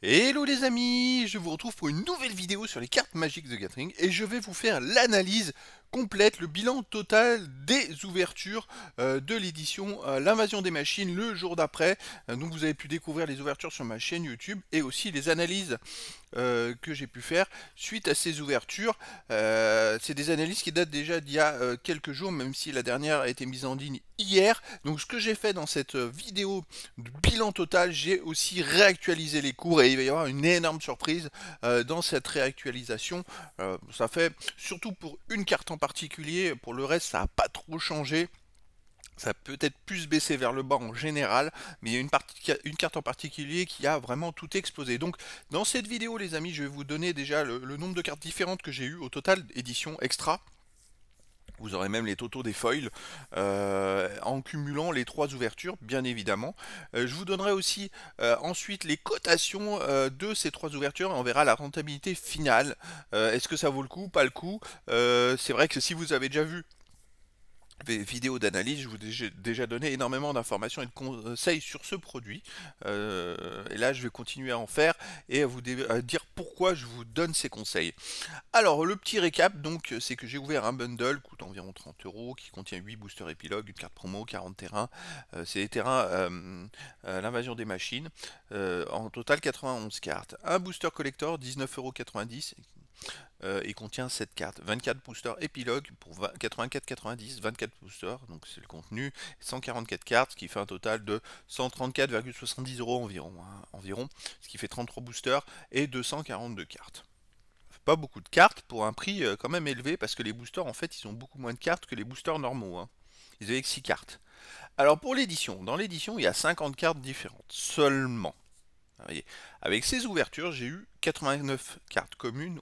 Hello les amis, je vous retrouve pour une nouvelle vidéo sur les cartes magiques de Gathering et je vais vous faire l'analyse complète, le bilan total des ouvertures euh, de l'édition euh, L'invasion des machines le jour d'après. Euh, donc vous avez pu découvrir les ouvertures sur ma chaîne YouTube et aussi les analyses euh, que j'ai pu faire suite à ces ouvertures. Euh, c'est des analyses qui datent déjà d'il y a euh, quelques jours, même si la dernière a été mise en ligne hier. Donc ce que j'ai fait dans cette vidéo de bilan total, j'ai aussi réactualisé les cours et il va y avoir une énorme surprise dans cette réactualisation. ça fait surtout pour une carte en particulier, pour le reste ça n'a pas trop changé ça peut être plus baissé vers le bas en général, mais il y a une, carte en particulier qui a vraiment tout explosé. Donc dans cette vidéo les amis, je vais vous donner déjà le, nombre de cartes différentes que j'ai eu au total, édition extra. Vous aurez même les totaux des foils euh, en cumulant les trois ouvertures, bien évidemment. Euh, je vous donnerai aussi euh, ensuite les cotations de ces trois ouvertures et on verra la rentabilité finale. Est-ce que ça vaut le coup, pas le coup C'est vrai que si vous avez déjà vu vidéos d'analyse, je vous ai déjà donné énormément d'informations et de conseils sur ce produit. Euh, et là, je vais continuer à en faire et à vous dire pourquoi je vous donne ces conseils. Alors, le petit récap, donc, c'est que j'ai ouvert un bundle coûte environ 30 euros qui contient 8 boosters épilogue, une carte promo, 40 terrains. Euh, c'est les terrains, euh, l'invasion des machines. en total, 91 cartes. Un booster collector, 19,90 euros il euh, et contient 7 cartes 24 boosters épilogue pour 84,90, 24 boosters, donc c'est le contenu, 144 cartes, ce qui fait un total de 134,70 euros environ, hein, environ, ce qui fait 33 boosters et 242 cartes. Pas beaucoup de cartes pour un prix euh, quand même élevé, parce que les boosters, en fait, ils ont beaucoup moins de cartes que les boosters normaux. Hein. Ils avaient 6 cartes. Alors pour l'édition, dans l'édition, il y a 50 cartes différentes seulement. Avec ces ouvertures, j'ai eu 89 cartes communes,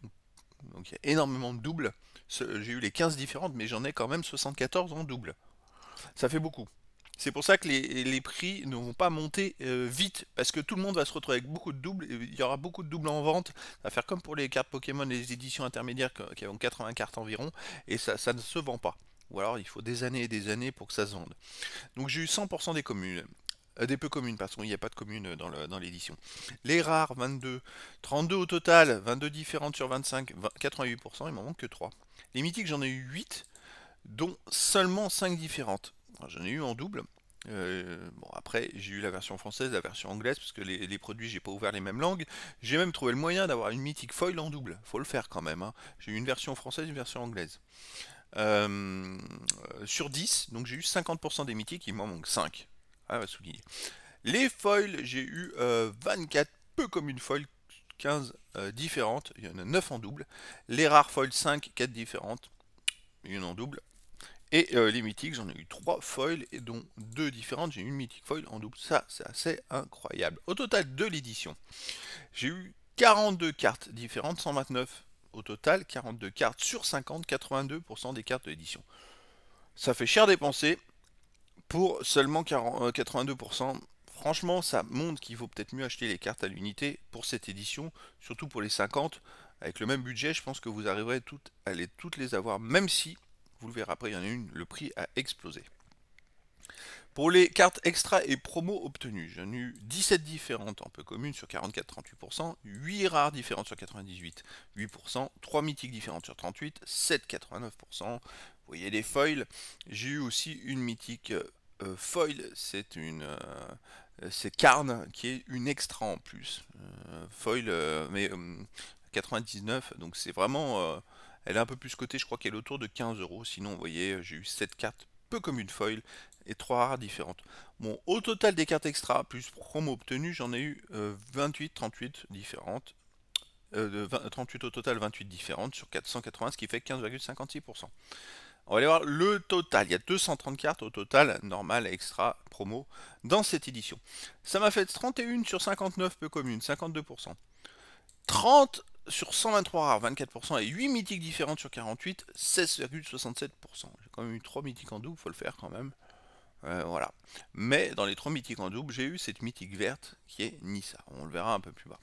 donc il y a énormément de doubles. J'ai eu les 15 différentes, mais j'en ai quand même 74 en double. Ça fait beaucoup. C'est pour ça que les, prix ne vont pas monter euh, vite, parce que tout le monde va se retrouver avec beaucoup de doubles, il y aura beaucoup de doubles en vente, ça va faire comme pour les cartes Pokémon les éditions intermédiaires qui ont 80 cartes environ, et ça, ça ne se vend pas. Ou alors il faut des années et des années pour que ça se vende. Donc j'ai eu 100% des communes. Euh, des peu communes, parce qu'il n'y a pas de communes dans l'édition. les rares, 22. 32 au total, 22 différentes sur 25, 88%, il m'en manque que 3. Les mythiques, j'en ai eu 8, dont seulement 5 différentes. J'en ai eu en double. Euh, bon, après, j'ai eu la version française, la version anglaise, parce que les, produits produits, j'ai pas ouvert les mêmes langues. J'ai même trouvé le moyen d'avoir une mythique foil en double. Faut le faire quand même. Hein. J'ai eu une version française, une version anglaise. Euh, sur 10, donc j'ai eu 50% des mythiques, il m'en manque 5. Ah, souligner. Les foils, j'ai eu 24, euh, peu comme une foil, 15 euh, différentes, il y en a 9 en double. Les rares foils 5, 4 différentes, une en double. Et euh, les mythiques, j'en ai eu 3 foils, et dont 2 différentes, j'ai eu une mythique foil en double. Ça, c'est assez incroyable. Au total de l'édition, j'ai eu 42 cartes différentes, 129 au total, 42 cartes sur 50, 82% des cartes de l'édition. Ça fait cher dépenser, pour seulement 82%. Euh, Franchement, ça montre qu'il vaut peut-être mieux acheter les cartes à l'unité pour cette édition, surtout pour les 50. Avec le même budget, je pense que vous arriverez toutes, à les, toutes les avoir, même si, vous le verrez après, il y en a une, le prix a explosé. Pour les cartes extra et promo obtenues, j'en ai eu 17 différentes en peu communes sur 44-38%, 8 rares différentes sur 98, 8%, 3 mythiques différentes sur 38, 7 89 vous voyez les foils. J'ai eu aussi une mythique euh, foil, c'est une euh, c'est Carne qui est une extra en plus. Euh, foil mais 99 donc c'est vraiment elle est un peu plus cotée, je crois qu'elle est autour de 15 euros. Sinon, vous voyez, j'ai eu 7 cartes peu comme une foil et 3 rares différentes. Bon, au total des cartes extra plus promo obtenues, j'en ai eu 28 38 différentes. 38 au total, 28 différentes sur 480, ce qui fait 15,56%. On va aller voir le total. Il y a 230 cartes au total, normal, extra, promo, dans cette édition. Ça m'a fait 31 sur 59 peu communes, 52%. 30 sur 123 rares, 24%, et 8 mythiques différentes sur 48, 16,67%. J'ai quand même eu 3 mythiques en double, faut le faire quand même. Euh, voilà. Mais dans les 3 mythiques en double, j'ai eu cette mythique verte qui est Nissa. On le verra un peu plus bas.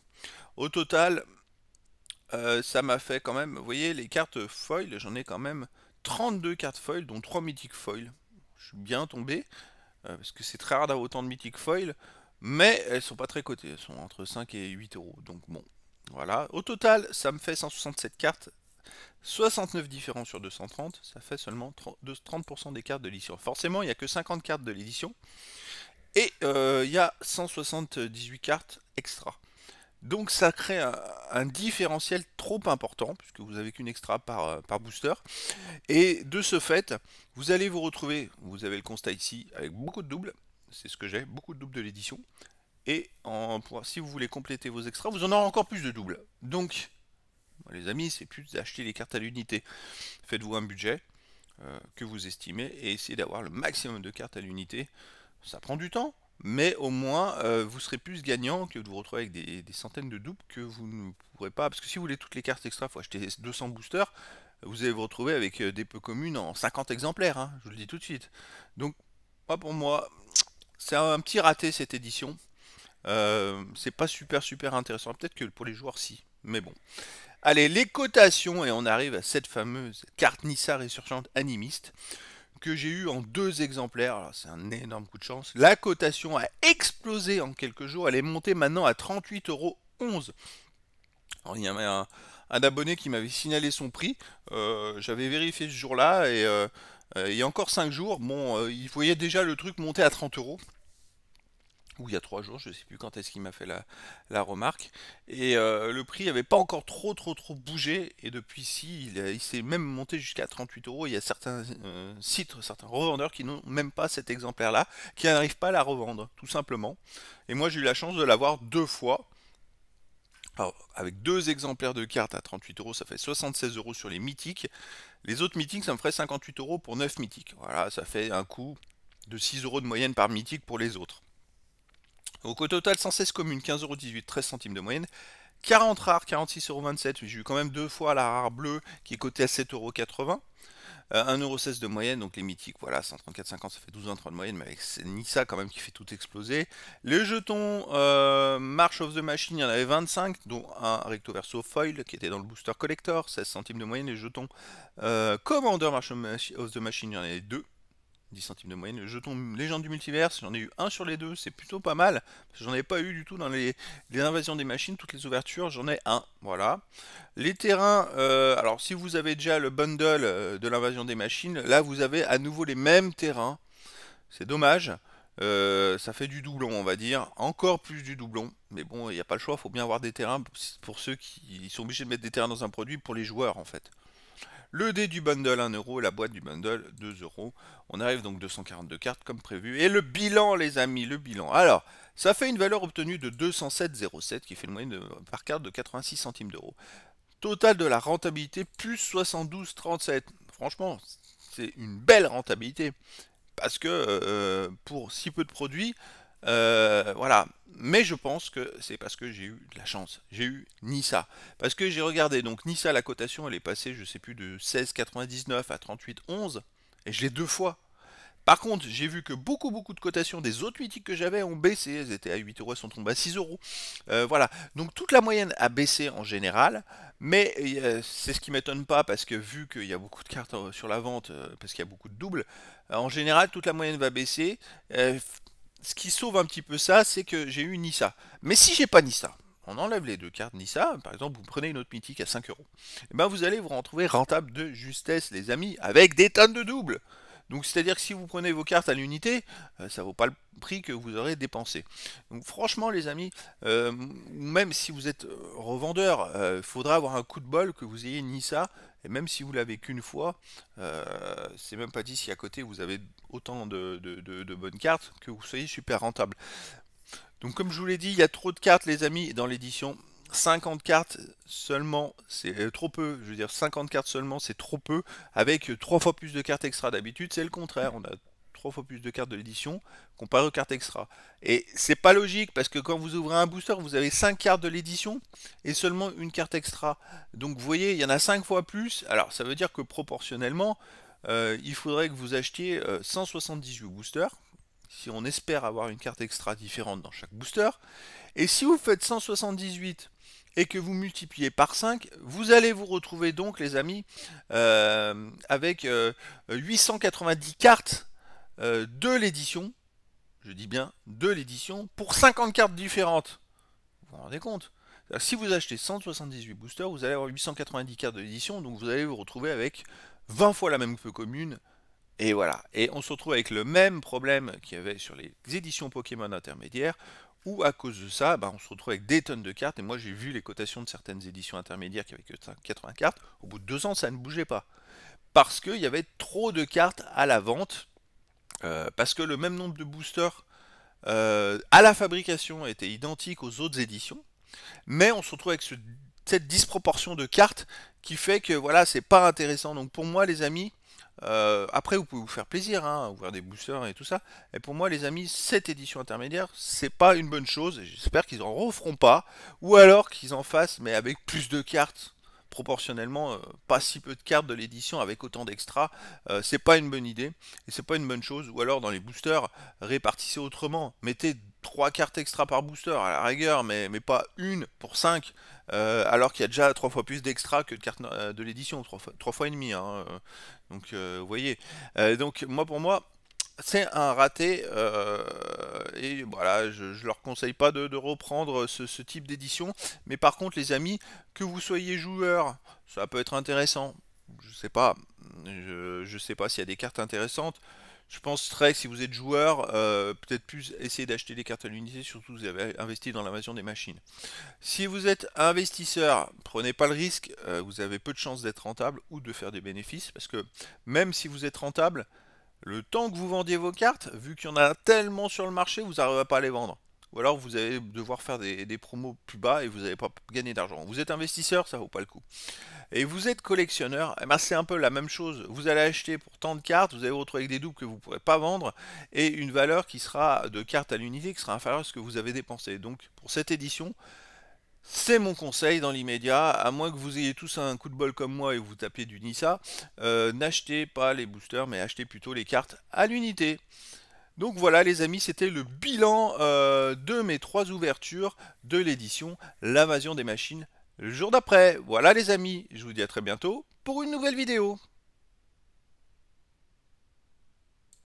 Au total, euh, ça m'a fait quand même, vous voyez, les cartes foil, j'en ai quand même 32 cartes foil, dont 3 mythiques foil. Je suis bien tombé, euh, parce que c'est très rare d'avoir autant de mythiques foil, mais elles sont pas très cotées, elles sont entre 5 et 8 euros. Donc bon, voilà. Au total, ça me fait 167 cartes, 69 différents sur 230, ça fait seulement 30% des cartes de l'édition. Forcément, il n'y a que 50 cartes de l'édition, et euh, il y a 178 cartes extra. Donc ça crée un, différentiel trop important, puisque vous n'avez qu'une extra euh, par, booster. Et de ce fait, vous allez vous retrouver, vous avez le constat ici, avec beaucoup de doubles, c'est ce que j'ai, beaucoup de doubles de l'édition. Et en, si vous voulez compléter vos extras, vous en aurez encore plus de doubles. Donc, les amis, c'est plus d'acheter les cartes à l'unité. Faites-vous un budget euh, que vous estimez et essayez d'avoir le maximum de cartes à l'unité. Ça prend du temps, mais au moins euh, vous serez plus gagnant que de vous retrouver avec des, centaines de doubles que vous ne pourrez pas. Parce que si vous voulez toutes les cartes extra, il faut acheter 200 boosters, vous allez vous retrouver avec euh, des peu communes en 50 exemplaires, hein. je vous le dis tout de suite. Donc, pas pour moi, c'est un petit raté cette édition. Euh, c'est pas super super intéressant, peut-être que pour les joueurs si, mais bon. Allez, les cotations, et on arrive à cette fameuse carte Nissa résurgente animiste que j'ai eu en deux exemplaires. C'est un énorme coup de chance. La cotation a explosé en quelques jours. Elle est montée maintenant à 38,11 euros. il y avait un, abonné qui m'avait signalé son prix. Euh, j'avais vérifié ce jour-là et euh, euh, il y a encore cinq jours, bon, il voyait déjà le truc monter à 30 euros ou il y a trois jours, je ne sais plus quand est-ce qu'il m'a fait la, remarque. Et euh, le prix n'avait pas encore trop trop trop bougé. Et depuis si il, s'est même monté jusqu'à 38 euros. Il y a certains euh, sites, certains revendeurs qui n'ont même pas cet exemplaire-là, qui n'arrivent pas à la revendre, tout simplement. Et moi j'ai eu la chance de l'avoir deux fois. Alors, avec deux exemplaires de cartes à 38 euros, ça fait 76 euros sur les mythiques. Les autres mythiques, ça me ferait 58 euros pour 9 mythiques. Voilà, ça fait un coût de 6 euros de moyenne par mythique pour les autres. Donc au total, 116 communes, 15,18€, 13 centimes de moyenne. 40 rares, 46,27€. J'ai eu quand même deux fois la rare bleue qui est cotée à 7,80€. 1,16€ euh, de moyenne, donc les mythiques, voilà, 134,50€, ça fait 12,23€ de moyenne, mais avec Nissa quand même qui fait tout exploser. Les jetons euh, March of the Machine, il y en avait 25, dont un recto verso foil qui était dans le booster collector, 16 centimes de moyenne. Les jetons euh, Commander March of the Machine, il y en avait 2. 10 centimes de moyenne. Le jeton légende du multiverse, j'en ai eu un sur les deux, c'est plutôt pas mal. J'en ai pas eu du tout dans les, invasions des machines, toutes les ouvertures, j'en ai un. Voilà. Les terrains, euh, alors si vous avez déjà le bundle euh, de l'invasion des machines, là vous avez à nouveau les mêmes terrains. C'est dommage. Euh, ça fait du doublon, on va dire. Encore plus du doublon. Mais bon, il n'y a pas le choix, il faut bien avoir des terrains pour ceux qui sont obligés de mettre des terrains dans un produit pour les joueurs en fait. Le dé du bundle 1 euro, la boîte du bundle 2 euros. On arrive donc 242 cartes comme prévu. Et le bilan, les amis, le bilan. Alors, ça fait une valeur obtenue de 207,07 qui fait le moyenne par carte de 86 centimes d'euros. Total de la rentabilité, plus 72,37. Franchement, c'est une belle rentabilité. Parce que euh, euh, pour si peu de produits, euh, voilà. Mais je pense que c'est parce que j'ai eu de la chance. J'ai eu Nissa. Parce que j'ai regardé, donc Nissa, la cotation, elle est passée, je sais plus, de 16,99 à 38,11. Et je l'ai deux fois. Par contre, j'ai vu que beaucoup, beaucoup de cotations des autres mythiques que j'avais ont baissé. Elles étaient à 8 euros, elles sont tombées à 6 euros. Euh, voilà. Donc toute la moyenne a baissé en général. Mais euh, c'est ce qui m'étonne pas parce que vu qu'il y a beaucoup de cartes sur la vente, parce qu'il y a beaucoup de doubles, en général, toute la moyenne va baisser ce qui sauve un petit peu ça, c'est que j'ai eu Nissa. Mais si j'ai pas Nissa, on enlève les deux cartes Nissa, par exemple, vous prenez une autre mythique à 5 euros, et eh ben vous allez vous retrouver rentable de justesse, les amis, avec des tonnes de doubles. Donc c'est-à-dire que si vous prenez vos cartes à l'unité, euh, ça vaut pas le prix que vous aurez dépensé. Donc franchement les amis, euh, même si vous êtes euh, revendeur, il faudra avoir un coup de bol que vous ayez ni ça, et même si vous l'avez qu'une fois, c'est même pas dit si à côté vous avez autant de, de bonnes cartes que vous soyez super rentable. Donc comme je vous l'ai dit, il y a trop de cartes les amis dans l'édition. 50 cartes seulement, c'est euh, trop peu. Je veux dire, 50 cartes seulement, c'est trop peu. Avec 3 euh, fois plus de cartes extra d'habitude, c'est le contraire. On a 3 fois plus de cartes de l'édition comparé aux cartes extra. Et c'est pas logique parce que quand vous ouvrez un booster, vous avez 5 cartes de l'édition et seulement une carte extra. Donc vous voyez, il y en a 5 fois plus. Alors ça veut dire que proportionnellement, euh, il faudrait que vous achetiez 178 boosters si on espère avoir une carte extra différente dans chaque booster. Et si vous faites 178 et que vous multipliez par 5, vous allez vous retrouver donc, les amis, euh, avec 890 euh, cartes euh, de l'édition, je dis bien de l'édition, pour 50 cartes différentes. Vous vous rendez compte Si vous achetez 178 boosters, vous allez avoir 890 cartes de l'édition, donc vous allez vous retrouver avec 20 fois la même feu commune, et voilà. Et on se retrouve avec le même problème qu'il y avait sur les éditions Pokémon intermédiaires, ou à cause de ça, bah, on se retrouve avec des tonnes de cartes. Et moi, j'ai vu les cotations de certaines éditions intermédiaires qui avaient que 80 cartes. Au bout de deux ans, ça ne bougeait pas. Parce qu'il y avait trop de cartes à la vente. Euh, parce que le même nombre de boosters euh, à la fabrication était identique aux autres éditions. Mais on se retrouve avec cette disproportion de cartes qui fait que voilà, c'est pas intéressant. Donc pour moi, les amis, euh, après, vous pouvez vous faire plaisir, hein, ouvrir des boosters et tout ça. Et pour moi, les amis, cette édition intermédiaire, c'est pas une bonne chose. J'espère qu'ils en referont pas, ou alors qu'ils en fassent, mais avec plus de cartes proportionnellement euh, pas si peu de cartes de l'édition avec autant d'extra. Euh, c'est pas une bonne idée et c'est pas une bonne chose. Ou alors dans les boosters, répartissez autrement, mettez 3 cartes extra par booster à la rigueur, mais, pas une pour 5, alors qu'il y a déjà trois fois plus d'extra que de cartes de l'édition, trois fois, fois et demi. Hein. Donc euh, vous voyez. Euh, donc moi pour moi, c'est un raté euh, et voilà je, ne leur conseille pas de, reprendre ce, type d'édition mais par contre les amis que vous soyez joueur ça peut être intéressant je sais pas je, ne sais pas s'il y a des cartes intéressantes je très que si vous êtes joueur, euh, peut-être plus essayer d'acheter des cartes à l'unité, surtout si vous avez investi dans l'invasion des machines. Si vous êtes investisseur, prenez pas le risque, euh, vous avez peu de chances d'être rentable ou de faire des bénéfices, parce que même si vous êtes rentable, le temps que vous vendiez vos cartes, vu qu'il y en a tellement sur le marché, vous n'arrivez pas à les vendre ou alors vous allez devoir faire des, promos plus bas et vous n'allez pas gagner d'argent. Vous êtes investisseur, ça vaut pas le coup. Et vous êtes collectionneur, eh ben, c'est un peu la même chose. Vous allez acheter pour tant de cartes, vous allez vous retrouver avec des doubles que vous ne pourrez pas vendre, et une valeur qui sera de cartes à l'unité qui sera inférieure à ce que vous avez dépensé. Donc pour cette édition, c'est mon conseil dans l'immédiat, à moins que vous ayez tous un coup de bol comme moi et vous tapiez du Nissa, euh, n'achetez pas les boosters, mais achetez plutôt les cartes à l'unité. Donc voilà les amis, c'était le bilan euh, de mes trois ouvertures de l'édition L'invasion des machines le jour d'après. Voilà les amis, je vous dis à très bientôt pour une nouvelle vidéo.